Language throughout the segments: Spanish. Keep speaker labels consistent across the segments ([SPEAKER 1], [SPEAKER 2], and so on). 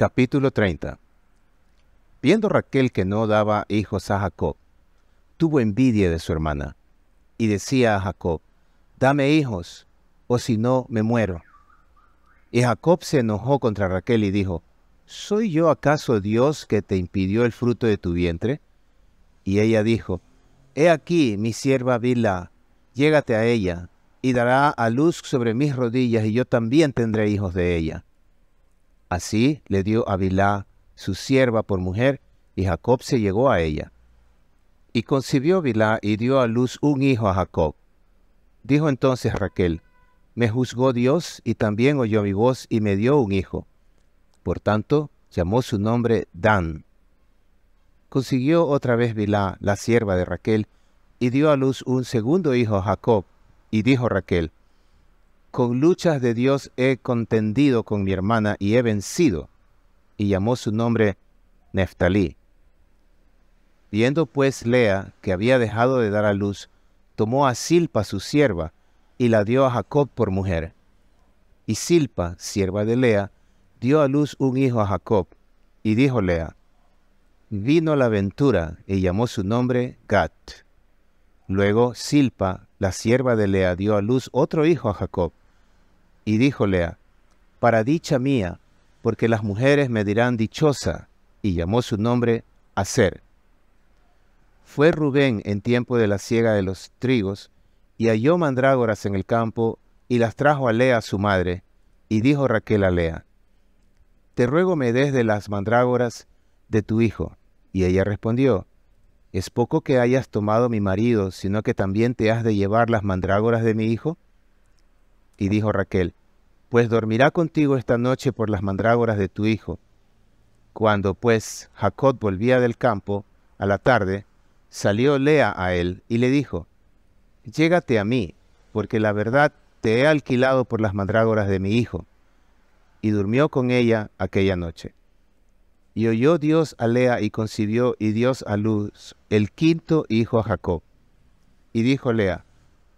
[SPEAKER 1] Capítulo 30 Viendo Raquel que no daba hijos a Jacob, tuvo envidia de su hermana, y decía a Jacob, Dame hijos, o si no, me muero. Y Jacob se enojó contra Raquel y dijo, ¿Soy yo acaso Dios que te impidió el fruto de tu vientre? Y ella dijo, He aquí mi sierva Bila, llégate a ella, y dará a luz sobre mis rodillas, y yo también tendré hijos de ella. Así le dio a Bilá su sierva por mujer, y Jacob se llegó a ella. Y concibió Bilá y dio a luz un hijo a Jacob. Dijo entonces Raquel, me juzgó Dios y también oyó mi voz y me dio un hijo. Por tanto, llamó su nombre Dan. Consiguió otra vez Bilá, la sierva de Raquel, y dio a luz un segundo hijo a Jacob, y dijo Raquel, con luchas de Dios he contendido con mi hermana y he vencido. Y llamó su nombre Neftalí. Viendo pues Lea que había dejado de dar a luz, tomó a Silpa su sierva y la dio a Jacob por mujer. Y Silpa, sierva de Lea, dio a luz un hijo a Jacob, y dijo Lea, Vino la aventura y llamó su nombre Gat. Luego Silpa, la sierva de Lea, dio a luz otro hijo a Jacob, y dijo Lea, para dicha mía, porque las mujeres me dirán dichosa, y llamó su nombre hacer Fue Rubén en tiempo de la siega de los trigos, y halló mandrágoras en el campo, y las trajo a Lea su madre, y dijo Raquel a Lea, Te ruego me des de las mandrágoras de tu hijo. Y ella respondió, ¿Es poco que hayas tomado mi marido, sino que también te has de llevar las mandrágoras de mi hijo? y dijo Raquel, pues dormirá contigo esta noche por las mandrágoras de tu hijo. Cuando pues Jacob volvía del campo, a la tarde, salió Lea a él y le dijo, Llégate a mí, porque la verdad te he alquilado por las mandrágoras de mi hijo. Y durmió con ella aquella noche. Y oyó Dios a Lea y concibió y Dios a luz el quinto hijo a Jacob. Y dijo Lea,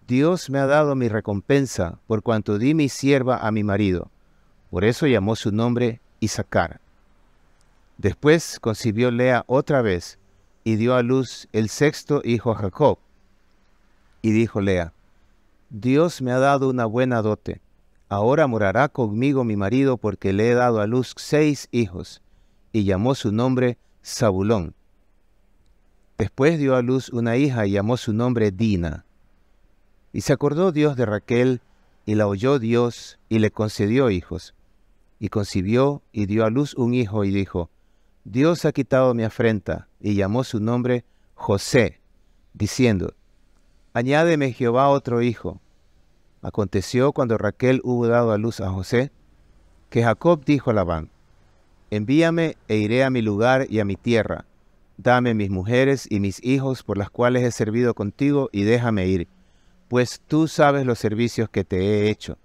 [SPEAKER 1] Dios me ha dado mi recompensa por cuanto di mi sierva a mi marido. Por eso llamó su nombre Isaacar. Después concibió Lea otra vez y dio a luz el sexto hijo a Jacob. Y dijo Lea, Dios me ha dado una buena dote. Ahora morará conmigo mi marido porque le he dado a luz seis hijos. Y llamó su nombre Zabulón. Después dio a luz una hija y llamó su nombre Dina. Y se acordó Dios de Raquel, y la oyó Dios, y le concedió hijos. Y concibió y dio a luz un hijo, y dijo, Dios ha quitado mi afrenta, y llamó su nombre José, diciendo, Añádeme Jehová otro hijo. Aconteció cuando Raquel hubo dado a luz a José, que Jacob dijo a Labán, Envíame e iré a mi lugar y a mi tierra. Dame mis mujeres y mis hijos por las cuales he servido contigo y déjame ir pues tú sabes los servicios que te he hecho.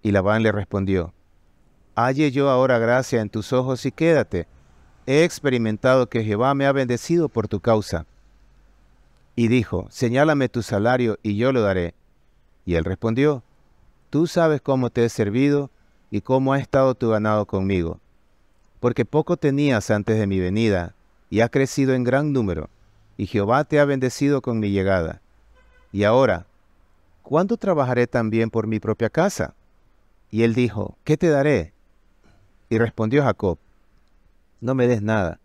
[SPEAKER 1] Y Labán le respondió, Halle yo ahora gracia en tus ojos y quédate. He experimentado que Jehová me ha bendecido por tu causa. Y dijo, Señálame tu salario y yo lo daré. Y él respondió, Tú sabes cómo te he servido y cómo ha estado tu ganado conmigo, porque poco tenías antes de mi venida, y ha crecido en gran número, y Jehová te ha bendecido con mi llegada. Y ahora, ¿cuándo trabajaré también por mi propia casa? Y él dijo, ¿qué te daré? Y respondió Jacob, no me des nada.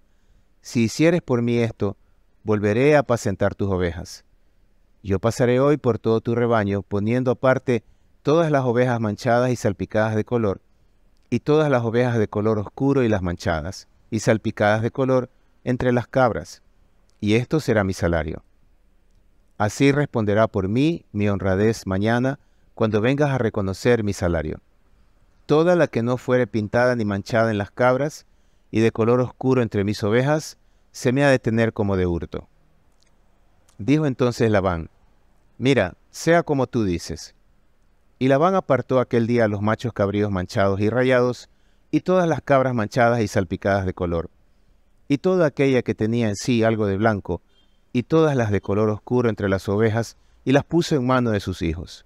[SPEAKER 1] Si hicieres por mí esto, volveré a apacentar tus ovejas. Yo pasaré hoy por todo tu rebaño, poniendo aparte todas las ovejas manchadas y salpicadas de color, y todas las ovejas de color oscuro y las manchadas, y salpicadas de color entre las cabras, y esto será mi salario. Así responderá por mí mi honradez mañana, cuando vengas a reconocer mi salario. Toda la que no fuere pintada ni manchada en las cabras, y de color oscuro entre mis ovejas, se me ha de tener como de hurto. Dijo entonces Labán, Mira, sea como tú dices. Y Labán apartó aquel día los machos cabríos manchados y rayados, y todas las cabras manchadas y salpicadas de color, y toda aquella que tenía en sí algo de blanco, y todas las de color oscuro entre las ovejas, y las puso en mano de sus hijos.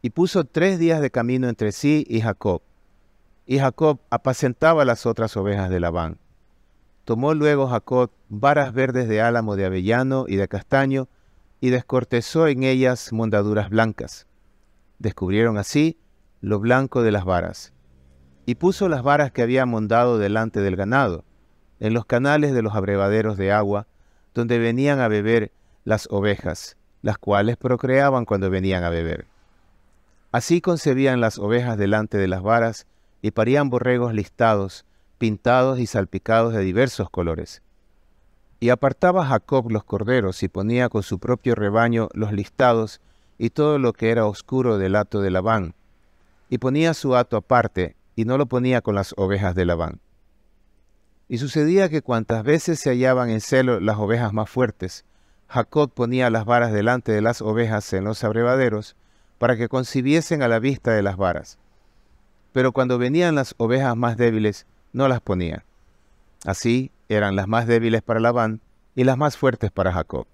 [SPEAKER 1] Y puso tres días de camino entre sí y Jacob. Y Jacob apacentaba las otras ovejas de Labán. Tomó luego Jacob varas verdes de álamo de avellano y de castaño, y descortezó en ellas mondaduras blancas. Descubrieron así lo blanco de las varas. Y puso las varas que había mondado delante del ganado, en los canales de los abrevaderos de agua, donde venían a beber las ovejas, las cuales procreaban cuando venían a beber. Así concebían las ovejas delante de las varas y parían borregos listados, pintados y salpicados de diversos colores. Y apartaba Jacob los corderos y ponía con su propio rebaño los listados y todo lo que era oscuro del hato de Labán, y ponía su hato aparte y no lo ponía con las ovejas de Labán. Y sucedía que cuantas veces se hallaban en celo las ovejas más fuertes, Jacob ponía las varas delante de las ovejas en los abrevaderos, para que concibiesen a la vista de las varas. Pero cuando venían las ovejas más débiles, no las ponía. Así eran las más débiles para Labán y las más fuertes para Jacob.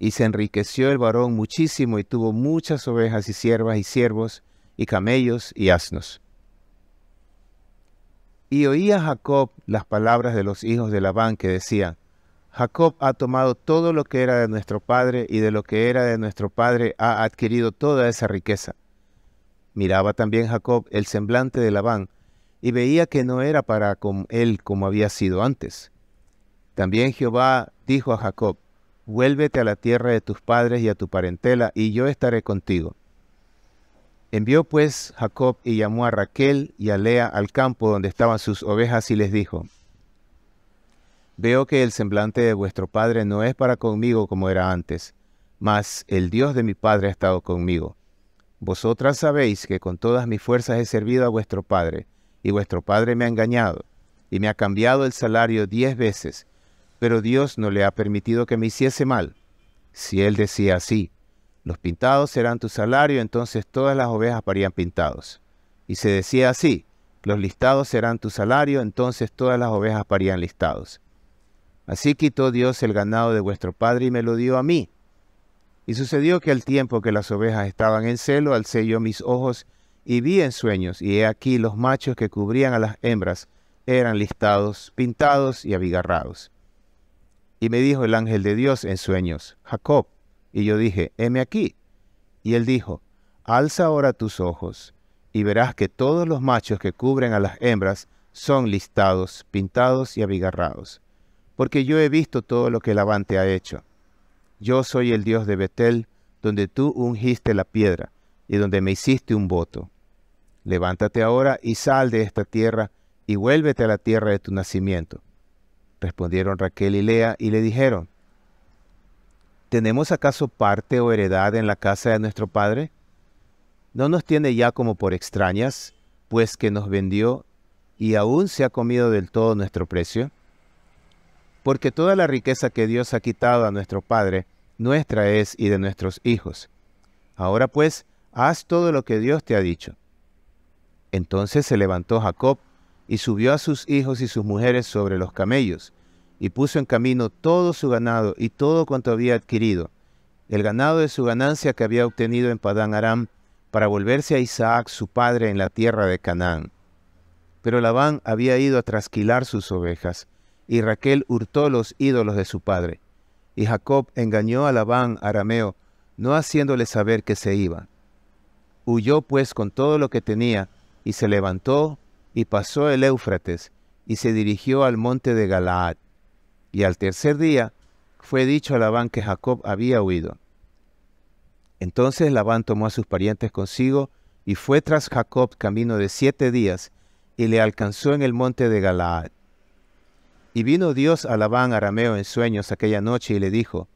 [SPEAKER 1] Y se enriqueció el varón muchísimo y tuvo muchas ovejas y siervas y siervos y camellos y asnos. Y oía Jacob las palabras de los hijos de Labán que decían, Jacob ha tomado todo lo que era de nuestro padre y de lo que era de nuestro padre ha adquirido toda esa riqueza. Miraba también Jacob el semblante de Labán y veía que no era para con él como había sido antes. También Jehová dijo a Jacob, vuélvete a la tierra de tus padres y a tu parentela y yo estaré contigo. Envió pues Jacob y llamó a Raquel y a Lea al campo donde estaban sus ovejas y les dijo, Veo que el semblante de vuestro padre no es para conmigo como era antes, mas el Dios de mi padre ha estado conmigo. Vosotras sabéis que con todas mis fuerzas he servido a vuestro padre, y vuestro padre me ha engañado, y me ha cambiado el salario diez veces, pero Dios no le ha permitido que me hiciese mal. Si él decía así, los pintados serán tu salario, entonces todas las ovejas parían pintados. Y se decía así, los listados serán tu salario, entonces todas las ovejas parían listados. Así quitó Dios el ganado de vuestro padre y me lo dio a mí. Y sucedió que al tiempo que las ovejas estaban en celo, alcé yo mis ojos y vi en sueños, y he aquí los machos que cubrían a las hembras eran listados, pintados y abigarrados. Y me dijo el ángel de Dios en sueños, Jacob. Y yo dije, heme aquí. Y él dijo, alza ahora tus ojos y verás que todos los machos que cubren a las hembras son listados, pintados y abigarrados, porque yo he visto todo lo que el avante ha hecho. Yo soy el Dios de Betel, donde tú ungiste la piedra y donde me hiciste un voto. Levántate ahora y sal de esta tierra y vuélvete a la tierra de tu nacimiento. Respondieron Raquel y Lea y le dijeron, ¿Tenemos acaso parte o heredad en la casa de nuestro Padre? ¿No nos tiene ya como por extrañas, pues que nos vendió y aún se ha comido del todo nuestro precio? Porque toda la riqueza que Dios ha quitado a nuestro Padre, nuestra es y de nuestros hijos. Ahora pues, haz todo lo que Dios te ha dicho. Entonces se levantó Jacob y subió a sus hijos y sus mujeres sobre los camellos, y puso en camino todo su ganado y todo cuanto había adquirido, el ganado de su ganancia que había obtenido en Padán Aram, para volverse a Isaac su padre en la tierra de Canaán. Pero Labán había ido a trasquilar sus ovejas, y Raquel hurtó los ídolos de su padre. Y Jacob engañó a Labán arameo, no haciéndole saber que se iba. Huyó pues con todo lo que tenía, y se levantó, y pasó el Éufrates, y se dirigió al monte de Galaad. Y al tercer día fue dicho a Labán que Jacob había huido. Entonces Labán tomó a sus parientes consigo y fue tras Jacob camino de siete días y le alcanzó en el monte de Galaad. Y vino Dios a Labán arameo en sueños aquella noche y le dijo,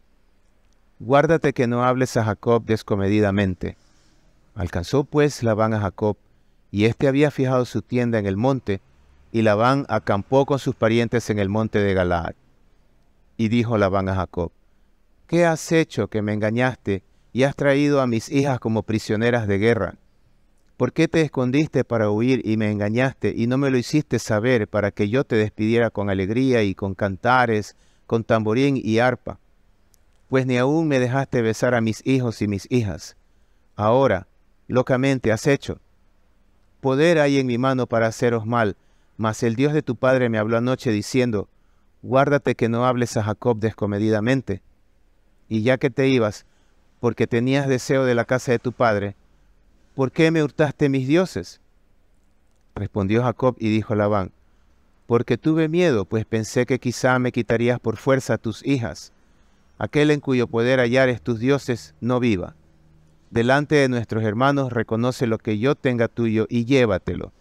[SPEAKER 1] Guárdate que no hables a Jacob descomedidamente. Alcanzó pues Labán a Jacob, y éste había fijado su tienda en el monte, y Labán acampó con sus parientes en el monte de Galaad. Y dijo Labán a Jacob, ¿qué has hecho que me engañaste y has traído a mis hijas como prisioneras de guerra? ¿Por qué te escondiste para huir y me engañaste y no me lo hiciste saber para que yo te despidiera con alegría y con cantares, con tamborín y arpa? Pues ni aún me dejaste besar a mis hijos y mis hijas. Ahora, locamente has hecho. Poder hay en mi mano para haceros mal, mas el Dios de tu padre me habló anoche diciendo, guárdate que no hables a Jacob descomedidamente. Y ya que te ibas, porque tenías deseo de la casa de tu padre, ¿por qué me hurtaste mis dioses? Respondió Jacob y dijo a Labán, porque tuve miedo, pues pensé que quizá me quitarías por fuerza tus hijas. Aquel en cuyo poder hallares tus dioses no viva. Delante de nuestros hermanos reconoce lo que yo tenga tuyo y llévatelo.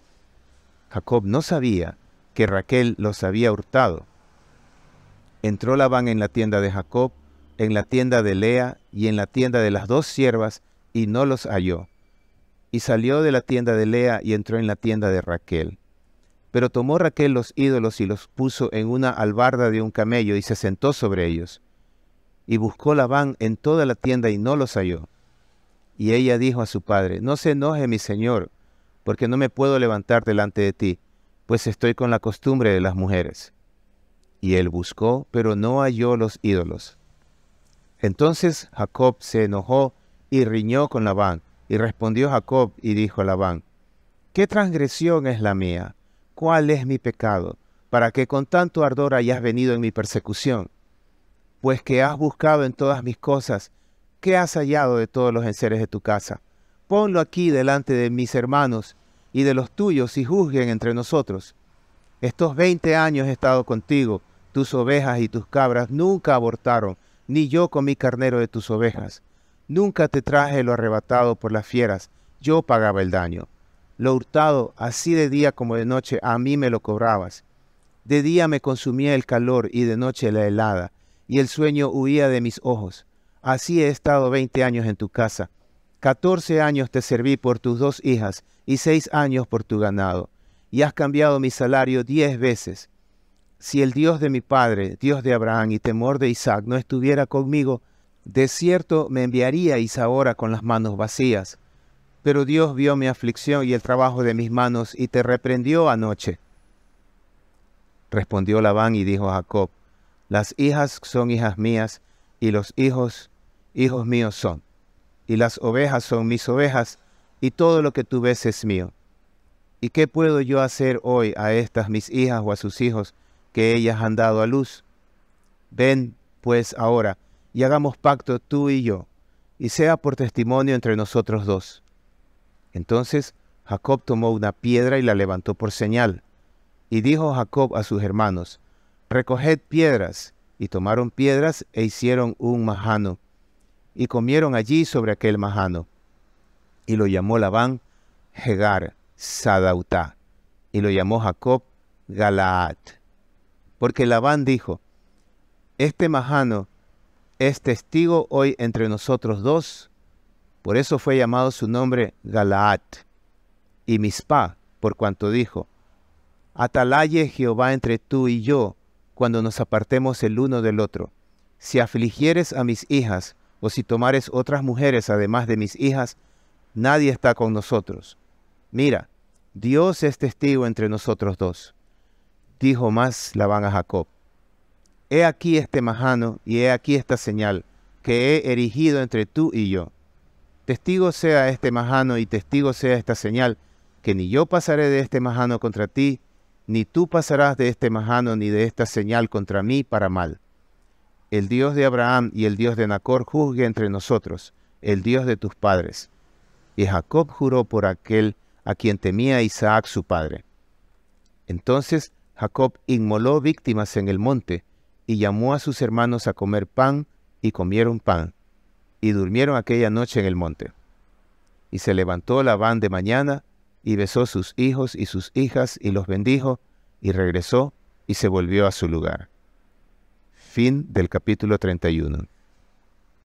[SPEAKER 1] Jacob no sabía que Raquel los había hurtado. Entró Labán en la tienda de Jacob, en la tienda de Lea y en la tienda de las dos siervas, y no los halló. Y salió de la tienda de Lea y entró en la tienda de Raquel. Pero tomó Raquel los ídolos y los puso en una albarda de un camello y se sentó sobre ellos. Y buscó Labán en toda la tienda y no los halló. Y ella dijo a su padre, No se enoje mi señor, porque no me puedo levantar delante de ti, pues estoy con la costumbre de las mujeres. Y él buscó, pero no halló los ídolos. Entonces Jacob se enojó y riñó con Labán. Y respondió Jacob y dijo a Labán, ¿Qué transgresión es la mía? ¿Cuál es mi pecado? Para que con tanto ardor hayas venido en mi persecución. Pues que has buscado en todas mis cosas, ¿qué has hallado de todos los enseres de tu casa? Ponlo aquí delante de mis hermanos y de los tuyos y juzguen entre nosotros. Estos veinte años he estado contigo tus ovejas y tus cabras nunca abortaron, ni yo comí carnero de tus ovejas. Nunca te traje lo arrebatado por las fieras, yo pagaba el daño. Lo hurtado, así de día como de noche, a mí me lo cobrabas. De día me consumía el calor y de noche la helada, y el sueño huía de mis ojos. Así he estado veinte años en tu casa. Catorce años te serví por tus dos hijas y seis años por tu ganado. Y has cambiado mi salario diez veces si el Dios de mi padre, Dios de Abraham y temor de Isaac, no estuviera conmigo, de cierto me enviaríais ahora con las manos vacías. Pero Dios vio mi aflicción y el trabajo de mis manos y te reprendió anoche. Respondió Labán y dijo a Jacob, Las hijas son hijas mías y los hijos hijos míos son, y las ovejas son mis ovejas, y todo lo que tú ves es mío. ¿Y qué puedo yo hacer hoy a estas mis hijas o a sus hijos que ellas han dado a luz. Ven, pues, ahora, y hagamos pacto tú y yo, y sea por testimonio entre nosotros dos. Entonces Jacob tomó una piedra y la levantó por señal. Y dijo Jacob a sus hermanos, Recoged piedras. Y tomaron piedras e hicieron un majano. Y comieron allí sobre aquel majano. Y lo llamó Labán Hegar, Sadautá. Y lo llamó Jacob Galaad. Porque Labán dijo, este majano es testigo hoy entre nosotros dos, por eso fue llamado su nombre Galaat. y Mispa, por cuanto dijo, Atalaye Jehová entre tú y yo, cuando nos apartemos el uno del otro. Si afligieres a mis hijas, o si tomares otras mujeres además de mis hijas, nadie está con nosotros. Mira, Dios es testigo entre nosotros dos. Dijo más Labán a Jacob, He aquí este majano y he aquí esta señal que he erigido entre tú y yo. Testigo sea este majano y testigo sea esta señal, que ni yo pasaré de este majano contra ti, ni tú pasarás de este majano ni de esta señal contra mí para mal. El Dios de Abraham y el Dios de Nacor juzgue entre nosotros, el Dios de tus padres. Y Jacob juró por aquel a quien temía Isaac su padre. Entonces Jacob inmoló víctimas en el monte y llamó a sus hermanos a comer pan y comieron pan y durmieron aquella noche en el monte. Y se levantó Labán de mañana y besó sus hijos y sus hijas y los bendijo y regresó y se volvió a su lugar. Fin del capítulo 31.